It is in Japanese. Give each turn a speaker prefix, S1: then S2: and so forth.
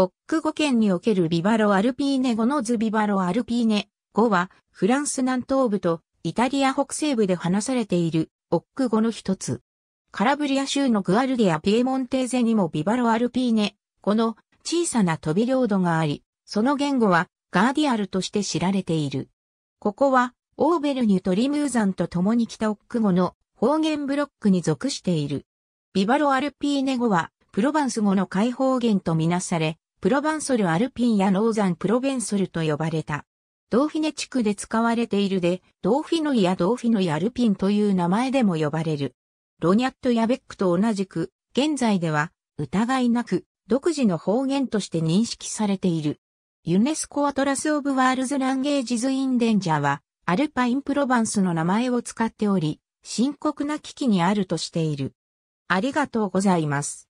S1: オック語圏におけるビバロ・アルピーネ語のズビバロ・アルピーネ語
S2: はフランス南東部とイタリア北西部で話されているオック語の一つ。カラブリア州のグアルディア・ピエモンテーゼにもビバロ・アルピーネ語の小さな飛び領土があり、その言語はガーディアルとして知られている。ここはオーベルニュとリムーザンと共にたオック語の方言ブロックに属している。ビバロ・アルピーネ語はプロヴァンス語の解放言とみなされ、プロヴァンソルアルピンやノーザンプロヴェンソルと呼ばれた。ドーフィネ地区で使われているで、ドーフィノイやドーフィノイアルピンという名前でも呼ばれる。ロニャットやベックと同じく、現在では疑いなく独自の方言として認識されている。ユネスコアトラス・オブ・ワールズ・ランゲージズ・インデンジャーは、アルパイン・プロヴァンスの名前を使っており、深刻な危機にあ
S1: るとしている。ありがとうございます。